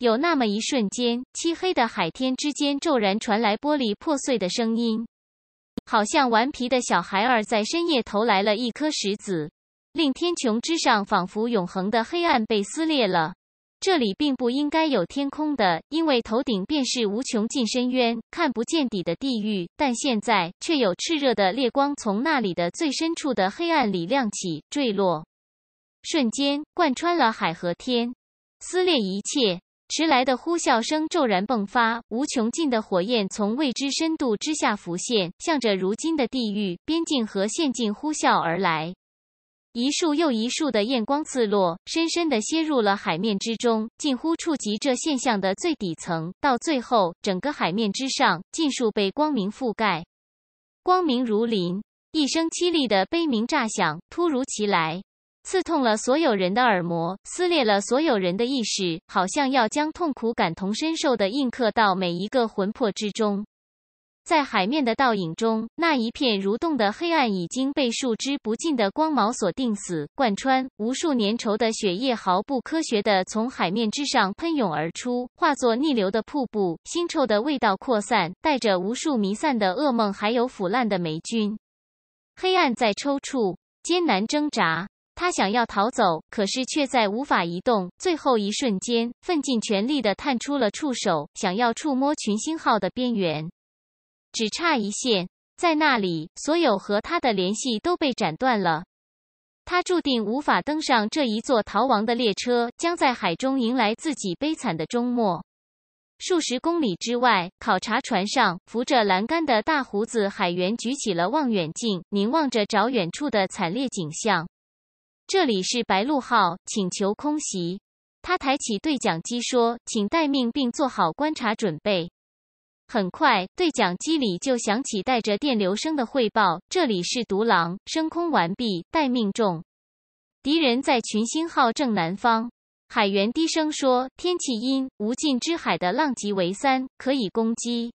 有那么一瞬间，漆黑的海天之间骤然传来玻璃破碎的声音，好像顽皮的小孩儿在深夜投来了一颗石子，令天穹之上仿佛永恒的黑暗被撕裂了。这里并不应该有天空的，因为头顶便是无穷尽深渊、看不见底的地狱，但现在却有炽热的烈光从那里的最深处的黑暗里亮起、坠落，瞬间贯穿了海和天，撕裂一切。迟来的呼啸声骤然迸发，无穷尽的火焰从未知深度之下浮现，向着如今的地狱边境和陷阱呼啸而来。一束又一束的焰光刺落，深深的楔入了海面之中，近乎触及这现象的最底层。到最后，整个海面之上尽数被光明覆盖，光明如林。一声凄厉的悲鸣炸响，突如其来。刺痛了所有人的耳膜，撕裂了所有人的意识，好像要将痛苦感同身受的印刻到每一个魂魄之中。在海面的倒影中，那一片蠕动的黑暗已经被数之不尽的光芒锁定死，贯穿无数粘稠的血液毫不科学的从海面之上喷涌而出，化作逆流的瀑布，腥臭的味道扩散，带着无数弥散的噩梦，还有腐烂的霉菌。黑暗在抽搐，艰难挣扎。他想要逃走，可是却在无法移动。最后一瞬间，奋尽全力地探出了触手，想要触摸群星号的边缘，只差一线。在那里，所有和他的联系都被斩断了。他注定无法登上这一座逃亡的列车，将在海中迎来自己悲惨的终末。数十公里之外，考察船上扶着栏杆的大胡子海员举起了望远镜，凝望着找远处的惨烈景象。这里是白鹭号，请求空袭。他抬起对讲机说：“请待命，并做好观察准备。”很快，对讲机里就响起带着电流声的汇报：“这里是独狼，升空完毕，待命中。敌人在群星号正南方。”海员低声说：“天气阴，无尽之海的浪级为三，可以攻击。”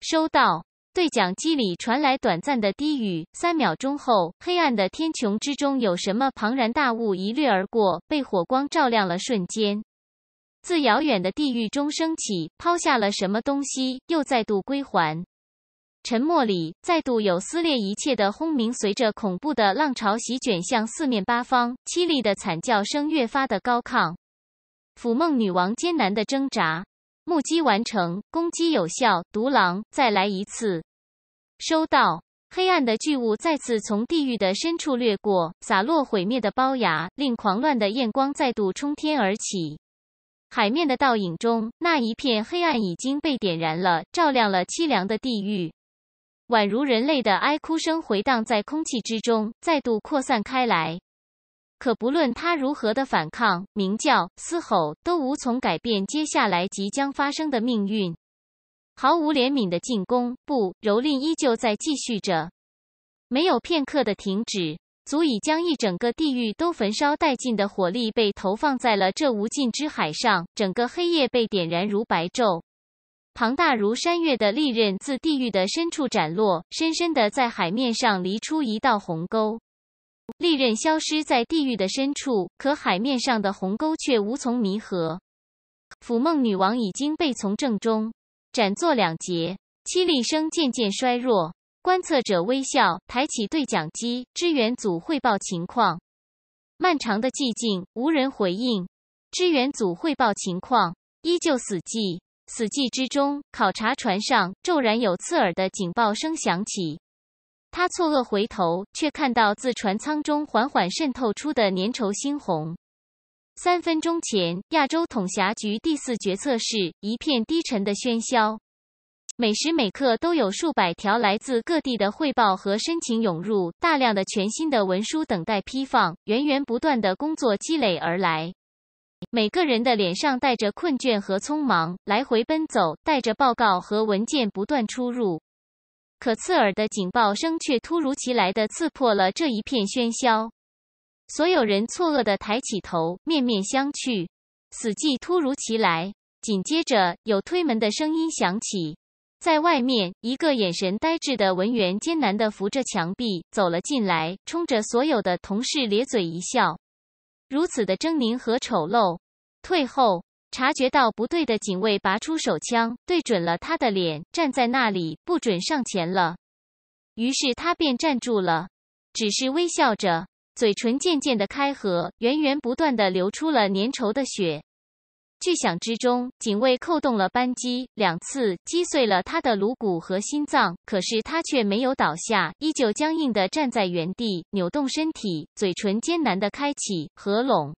收到。对讲机里传来短暂的低语。三秒钟后，黑暗的天穹之中有什么庞然大物一掠而过，被火光照亮了。瞬间，自遥远的地狱中升起，抛下了什么东西，又再度归还。沉默里，再度有撕裂一切的轰鸣，随着恐怖的浪潮席卷向四面八方。凄厉的惨叫声越发的高亢。腐梦女王艰难的挣扎。目击完成，攻击有效。独狼，再来一次。收到。黑暗的巨物再次从地狱的深处掠过，洒落毁灭的孢芽，令狂乱的焰光再度冲天而起。海面的倒影中，那一片黑暗已经被点燃了，照亮了凄凉的地狱，宛如人类的哀哭声回荡在空气之中，再度扩散开来。可不论他如何的反抗、鸣叫、嘶吼，都无从改变接下来即将发生的命运。毫无怜悯的进攻，不，蹂躏依旧在继续着，没有片刻的停止。足以将一整个地狱都焚烧殆尽的火力被投放在了这无尽之海上，整个黑夜被点燃如白昼。庞大如山岳的利刃自地狱的深处斩落，深深的在海面上犁出一道鸿沟。利刃消失在地狱的深处，可海面上的鸿沟却无从弥合。腐梦女王已经被从正中斩作两截，凄厉声渐渐衰弱。观测者微笑，抬起对讲机，支援组汇报情况。漫长的寂静，无人回应。支援组汇报情况，依旧死寂。死寂之中，考察船上骤然有刺耳的警报声响起。他错愕回头，却看到自船舱中缓缓渗透出的粘稠猩红。三分钟前，亚洲统辖局第四决策室一片低沉的喧嚣，每时每刻都有数百条来自各地的汇报和申请涌入，大量的全新的文书等待批放，源源不断的工作积累而来。每个人的脸上带着困倦和匆忙，来回奔走，带着报告和文件不断出入。可刺耳的警报声却突如其来的刺破了这一片喧嚣，所有人错愕的抬起头，面面相觑。死寂突如其来，紧接着有推门的声音响起，在外面一个眼神呆滞的文员艰难的扶着墙壁走了进来，冲着所有的同事咧嘴一笑，如此的狰狞和丑陋。退后。察觉到不对的警卫拔出手枪，对准了他的脸，站在那里不准上前了。于是他便站住了，只是微笑着，嘴唇渐渐的开合，源源不断的流出了粘稠的血。巨响之中，警卫扣动了扳机两次，击碎了他的颅骨和心脏。可是他却没有倒下，依旧僵硬的站在原地，扭动身体，嘴唇艰难的开启合拢。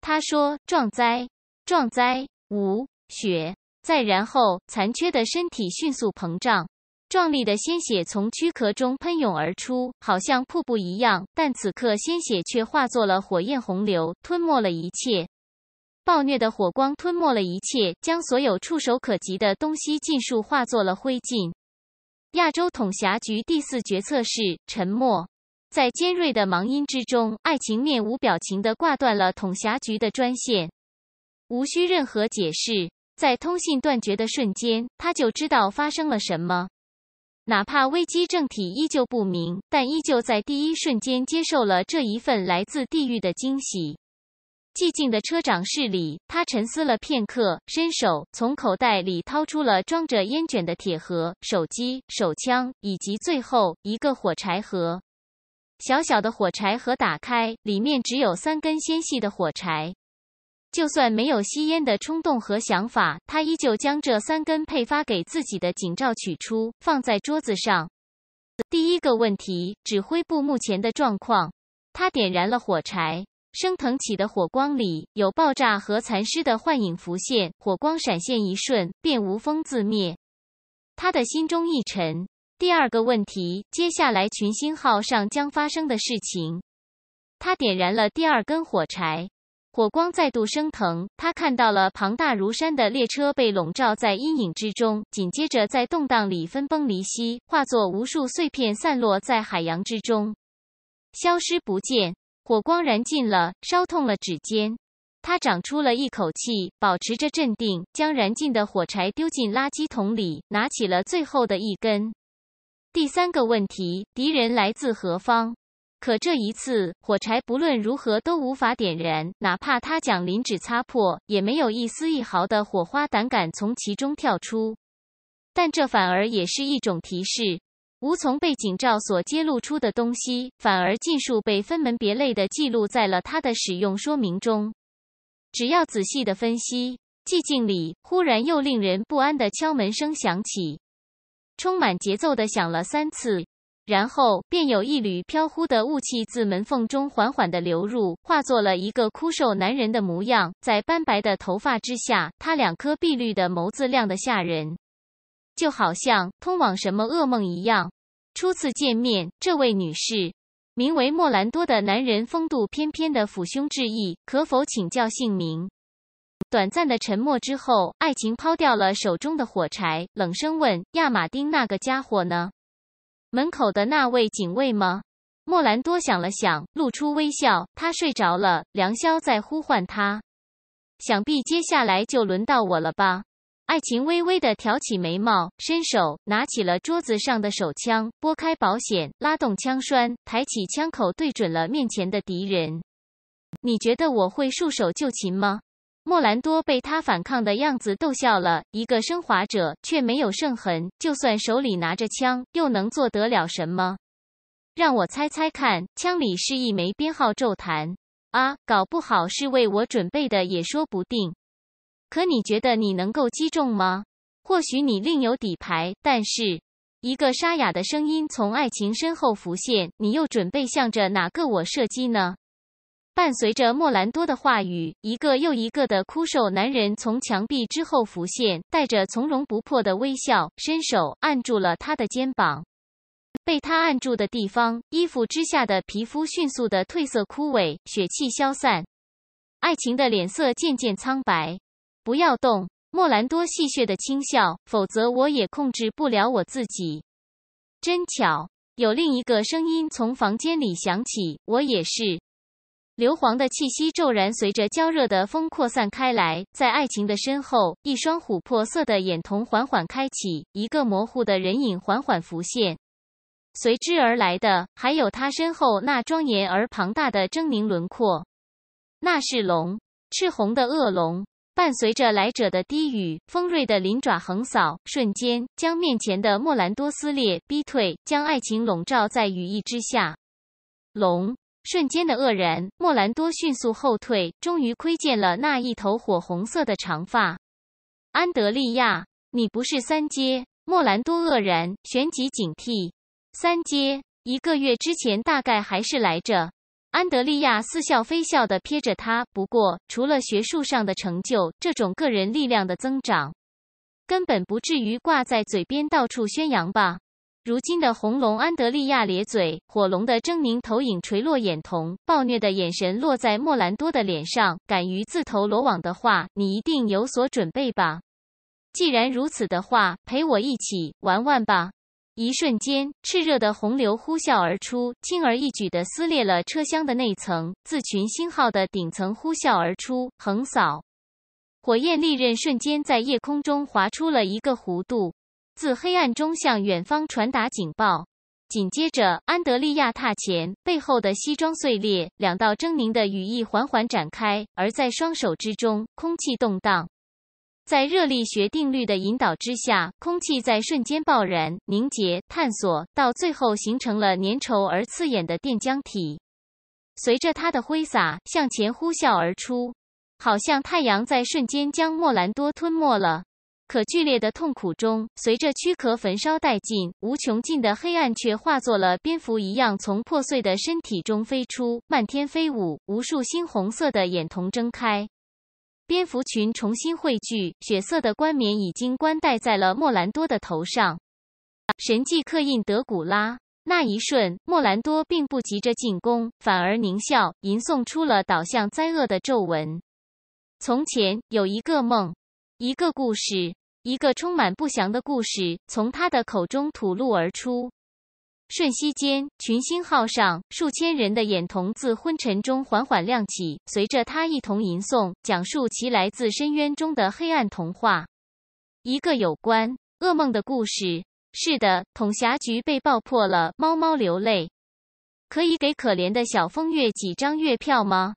他说：“壮哉！”壮哉！五血，再然后，残缺的身体迅速膨胀，壮丽的鲜血从躯壳中喷涌而出，好像瀑布一样。但此刻，鲜血却化作了火焰洪流，吞没了一切。暴虐的火光吞没了一切，将所有触手可及的东西尽数化作了灰烬。亚洲统辖局第四决策室沉默，在尖锐的盲音之中，爱情面无表情地挂断了统辖局的专线。无需任何解释，在通信断绝的瞬间，他就知道发生了什么。哪怕危机正体依旧不明，但依旧在第一瞬间接受了这一份来自地狱的惊喜。寂静的车长室里，他沉思了片刻，伸手从口袋里掏出了装着烟卷的铁盒、手机、手枪以及最后一个火柴盒。小小的火柴盒打开，里面只有三根纤细的火柴。就算没有吸烟的冲动和想法，他依旧将这三根配发给自己的警照取出，放在桌子上。第一个问题：指挥部目前的状况。他点燃了火柴，升腾起的火光里有爆炸和残尸的幻影浮现，火光闪现一瞬便无风自灭。他的心中一沉。第二个问题：接下来群星号上将发生的事情。他点燃了第二根火柴。火光再度升腾，他看到了庞大如山的列车被笼罩在阴影之中，紧接着在动荡里分崩离析，化作无数碎片散落在海洋之中，消失不见。火光燃尽了，烧痛了指尖。他长出了一口气，保持着镇定，将燃尽的火柴丢进垃圾桶里，拿起了最后的一根。第三个问题：敌人来自何方？可这一次，火柴不论如何都无法点燃，哪怕他将磷纸擦破，也没有一丝一毫的火花胆敢从其中跳出。但这反而也是一种提示：无从被警照所揭露出的东西，反而尽数被分门别类的记录在了他的使用说明中。只要仔细的分析，寂静里忽然又令人不安的敲门声响起，充满节奏的响了三次。然后便有一缕飘忽的雾气自门缝中缓缓地流入，化作了一个枯瘦男人的模样。在斑白的头发之下，他两颗碧绿的眸子亮得吓人，就好像通往什么噩梦一样。初次见面，这位女士，名为莫兰多的男人，风度翩翩的抚胸致意，可否请教姓名？短暂的沉默之后，爱情抛掉了手中的火柴，冷声问：“亚马丁那个家伙呢？”门口的那位警卫吗？莫兰多想了想，露出微笑。他睡着了，良宵在呼唤他。想必接下来就轮到我了吧？艾琴微微的挑起眉毛，伸手拿起了桌子上的手枪，拨开保险，拉动枪栓，抬起枪口对准了面前的敌人。你觉得我会束手就擒吗？莫兰多被他反抗的样子逗笑了。一个升华者却没有圣痕，就算手里拿着枪，又能做得了什么？让我猜猜看，枪里是一枚编号骤弹啊，搞不好是为我准备的也说不定。可你觉得你能够击中吗？或许你另有底牌，但是，一个沙哑的声音从爱情身后浮现：“你又准备向着哪个我射击呢？”伴随着莫兰多的话语，一个又一个的枯瘦男人从墙壁之后浮现，带着从容不迫的微笑，伸手按住了他的肩膀。被他按住的地方，衣服之下的皮肤迅速的褪色枯萎，血气消散。爱情的脸色渐渐苍白。不要动，莫兰多戏谑的轻笑，否则我也控制不了我自己。真巧，有另一个声音从房间里响起，我也是。硫磺的气息骤然随着焦热的风扩散开来，在爱情的身后，一双琥珀色的眼瞳缓缓开启，一个模糊的人影缓缓浮现。随之而来的，还有他身后那庄严而庞大的狰狞轮廓。那是龙，赤红的恶龙。伴随着来者的低语，锋锐的鳞爪横扫，瞬间将面前的莫兰多撕裂、逼退，将爱情笼罩在羽翼之下。龙。瞬间的愕然，莫兰多迅速后退，终于窥见了那一头火红色的长发。安德利亚，你不是三阶？莫兰多愕然，旋即警惕。三阶？一个月之前大概还是来着。安德利亚似笑非笑地瞥着他。不过，除了学术上的成就，这种个人力量的增长，根本不至于挂在嘴边到处宣扬吧。如今的红龙安德利亚咧嘴，火龙的狰狞投影垂落眼瞳，暴虐的眼神落在莫兰多的脸上。敢于自投罗网的话，你一定有所准备吧？既然如此的话，陪我一起玩玩吧。一瞬间，炽热的洪流呼啸而出，轻而易举的撕裂了车厢的内层。自群星号的顶层呼啸而出，横扫，火焰利刃瞬间在夜空中划出了一个弧度。自黑暗中向远方传达警报，紧接着安德利亚踏前，背后的西装碎裂，两道狰狞的羽翼缓缓展开，而在双手之中，空气动荡，在热力学定律的引导之下，空气在瞬间爆燃、凝结、探索，到最后形成了粘稠而刺眼的电浆体，随着它的挥洒向前呼啸而出，好像太阳在瞬间将莫兰多吞没了。可剧烈的痛苦中，随着躯壳焚烧殆尽，无穷尽的黑暗却化作了蝙蝠一样从破碎的身体中飞出，漫天飞舞，无数猩红色的眼瞳睁开。蝙蝠群重新汇聚，血色的冠冕已经冠戴在了莫兰多的头上。神迹刻印德古拉，那一瞬，莫兰多并不急着进攻，反而狞笑，吟诵出了导向灾厄的咒文。从前有一个梦，一个故事。一个充满不祥的故事从他的口中吐露而出。瞬息间，群星号上数千人的眼瞳自昏沉中缓缓亮起，随着他一同吟诵，讲述其来自深渊中的黑暗童话——一个有关噩梦的故事。是的，统辖局被爆破了。猫猫流泪，可以给可怜的小风月几张月票吗？